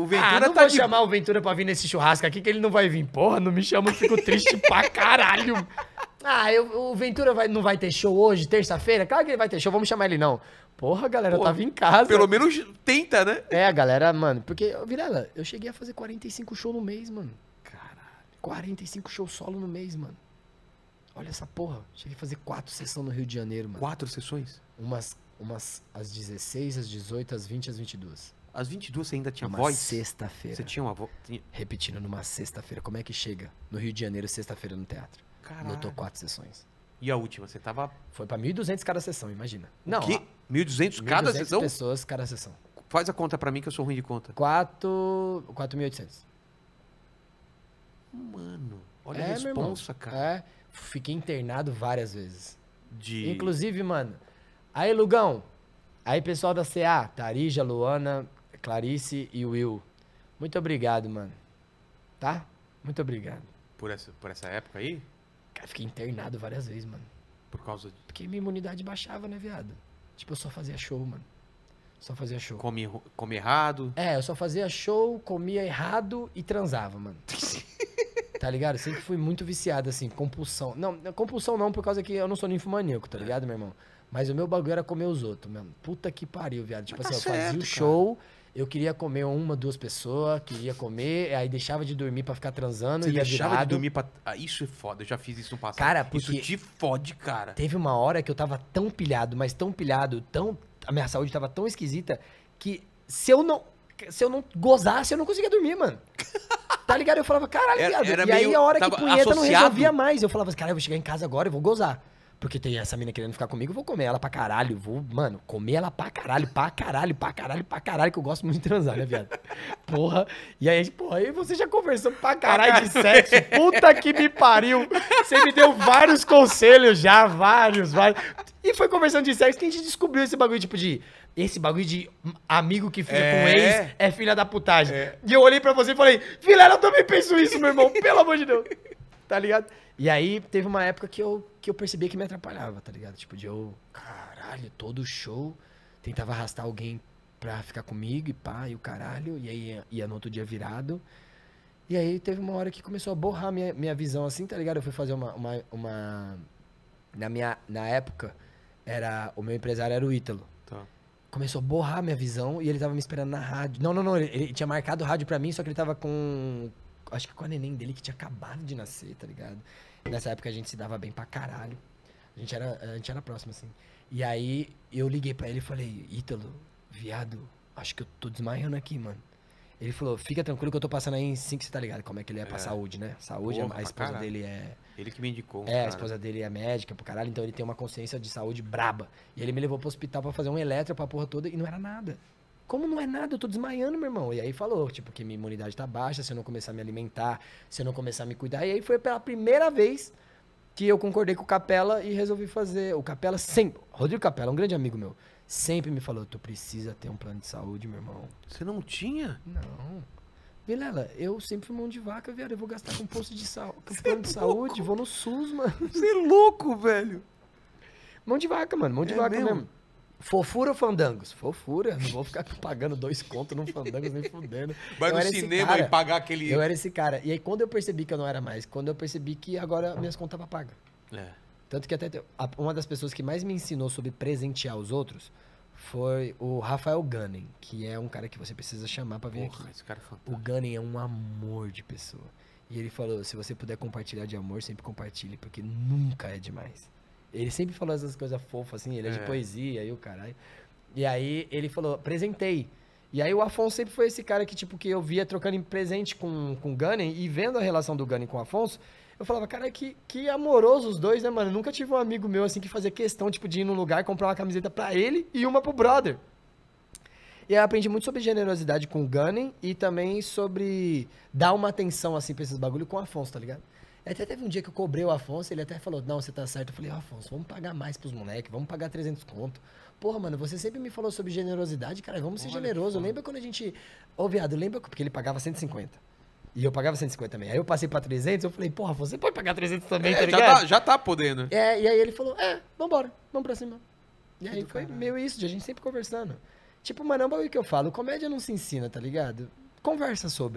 O ah, Ventura ah, não tá vou de... chamar o Ventura pra vir nesse churrasco aqui que ele não vai vir. Porra, não me chama, eu fico triste pra caralho. Ah, eu, o Ventura vai, não vai ter show hoje, terça-feira? Claro que ele vai ter show, vamos chamar ele não. Porra, galera, Porra, tava em casa. Pelo menos tenta, né? É, a galera, mano, porque, Virela, eu cheguei a fazer 45 shows no mês, mano. Caralho. 45 shows solo no mês, mano. Olha essa porra. Cheguei a fazer quatro sessões no Rio de Janeiro, mano. Quatro sessões? Umas umas às 16, às 18, às 20, às 22. Às 22 você ainda tinha uma voz? sexta-feira. Você tinha uma voz? Repetindo numa sexta-feira. Como é que chega no Rio de Janeiro, sexta-feira no teatro? Caralho. Lotou quatro sessões. E a última, você tava... Foi pra 1.200 cada sessão, imagina. Não, que? 1.200 cada 1.200 sessão? pessoas cada sessão. Faz a conta pra mim que eu sou ruim de conta. 4... 4.800. Mano, olha é, a responsa, cara. É, fiquei internado várias vezes. De... Inclusive, mano, Aí, Lugão. Aí, pessoal da CA, Tarija, Luana, Clarice e Will. Muito obrigado, mano. Tá? Muito obrigado. Por essa, por essa época aí? Cara, fiquei internado várias vezes, mano. Por causa de... Porque minha imunidade baixava, né, viado? Tipo, eu só fazia show, mano. Só fazia show. Come, come errado? É, eu só fazia show, comia errado e transava, mano. Tá ligado? Eu sempre fui muito viciado, assim, compulsão. Não, compulsão não, por causa que eu não sou ninfomaníaco, tá ligado, meu irmão? Mas o meu bagulho era comer os outros, mano. Puta que pariu, viado. Tipo tá assim, eu fazia o show, cara. eu queria comer uma, duas pessoas, queria comer, aí deixava de dormir para ficar transando. Você deixava virado. de dormir pra. Ah, isso é foda, eu já fiz isso no passado. Cara, porque isso te fode, cara. Teve uma hora que eu tava tão pilhado, mas tão pilhado, tão. A minha saúde tava tão esquisita que se eu não. Se eu não gozasse, eu não conseguia dormir, mano. Tá ligado? Eu falava, caralho, era, era e meio, aí a hora que punheta associado. não resolvia mais. Eu falava, cara, eu vou chegar em casa agora, eu vou gozar. Porque tem essa mina querendo ficar comigo, eu vou comer ela pra caralho. Vou, mano, comer ela pra caralho, pra caralho, pra caralho, pra caralho, que eu gosto muito de transar, né, viado? Porra. E aí, porra, aí você já conversou pra caralho de sexo. Puta que me pariu. Você me deu vários conselhos já, vários, vários. E foi conversando de sexo que a gente descobriu esse bagulho, tipo, de esse bagulho de amigo que fica é. com ex é filha da putagem. É. E eu olhei pra você e falei, filha, eu também penso isso, meu irmão, pelo amor de Deus. Tá ligado? E aí teve uma época que eu, que eu percebi que me atrapalhava, tá ligado? Tipo, de eu, caralho, todo show tentava arrastar alguém pra ficar comigo e pá, e o caralho. E aí ia, ia no outro dia virado. E aí teve uma hora que começou a borrar minha, minha visão assim, tá ligado? Eu fui fazer uma, uma, uma. na, minha, na época, era o meu empresário era o Ítalo. Tá começou a borrar minha visão e ele tava me esperando na rádio. Não, não, não, ele, ele tinha marcado rádio para mim, só que ele tava com. Acho que com a neném dele que tinha acabado de nascer, tá ligado? Nessa época a gente se dava bem pra caralho. A gente era, a gente era próximo, assim. E aí eu liguei para ele e falei, Ítalo, viado, acho que eu tô desmaiando aqui, mano. Ele falou, fica tranquilo que eu tô passando aí em 5, você tá ligado como é que ele é pra é. saúde, né? Saúde, Porra, a esposa caralho. dele é... Ele que me indicou. É, cara. a esposa dele é médica pro caralho, então ele tem uma consciência de saúde braba. E ele me levou pro hospital pra fazer um eletro pra porra toda e não era nada. Como não é nada? Eu tô desmaiando, meu irmão. E aí falou, tipo, que minha imunidade tá baixa, se eu não começar a me alimentar, se eu não começar a me cuidar. E aí foi pela primeira vez que eu concordei com o Capela e resolvi fazer... O Capela sempre... Rodrigo Capela, um grande amigo meu sempre me falou: tu precisa ter um plano de saúde, meu irmão. Você não tinha? Não. Vilela, eu sempre fui mão de vaca, velho. Eu vou gastar com posto de, saúde plano é de saúde, vou no SUS, mano. Você é louco, velho. Mão de vaca, mano. Mão de é vaca mesmo. mesmo. Fofura ou fandangos? Fofura. Não vou ficar pagando dois contos num fandangos nem fudendo. Vai no cinema cara, e pagar aquele. Eu era esse cara. E aí, quando eu percebi que eu não era mais, quando eu percebi que agora minhas contas estavam pagas. É. Tanto que até uma das pessoas que mais me ensinou sobre presentear os outros foi o Rafael Gunning, que é um cara que você precisa chamar para vir Porra, aqui. Esse cara é fantástico. o Gunning é um amor de pessoa. E ele falou: se você puder compartilhar de amor, sempre compartilhe, porque nunca é demais. Ele sempre falou essas coisas fofas, assim, ele é, é de poesia e o caralho. E aí ele falou: apresentei. E aí o Afonso sempre foi esse cara que, tipo, que eu via trocando presente com, com o Gunning e vendo a relação do Gunning com o Afonso, eu falava, cara, que, que amoroso os dois, né, mano? Eu nunca tive um amigo meu assim que fazia questão, tipo, de ir num lugar, comprar uma camiseta para ele e uma pro brother. E aí eu aprendi muito sobre generosidade com o Gunnen e também sobre dar uma atenção, assim, pra esses bagulho com o Afonso, tá ligado? Até teve um dia que eu cobrei o Afonso, ele até falou, não, você tá certo. Eu falei, Afonso, vamos pagar mais pros moleques, vamos pagar 300 conto. Porra, mano, você sempre me falou sobre generosidade, cara, vamos Olha ser generoso. Lembra quando a gente... Ô, oh, viado, lembra... Porque ele pagava 150. E eu pagava 150 também. Aí eu passei pra 300, eu falei, porra, você pode pagar 300 também, tá é, tá ligado? Já tá, já tá podendo. É, e aí ele falou, é, vambora, vamos pra cima. E aí foi caralho. meio isso, de a gente sempre conversando. Tipo, mano, é um bagulho que eu falo, comédia não se ensina, tá ligado? Conversa sobre.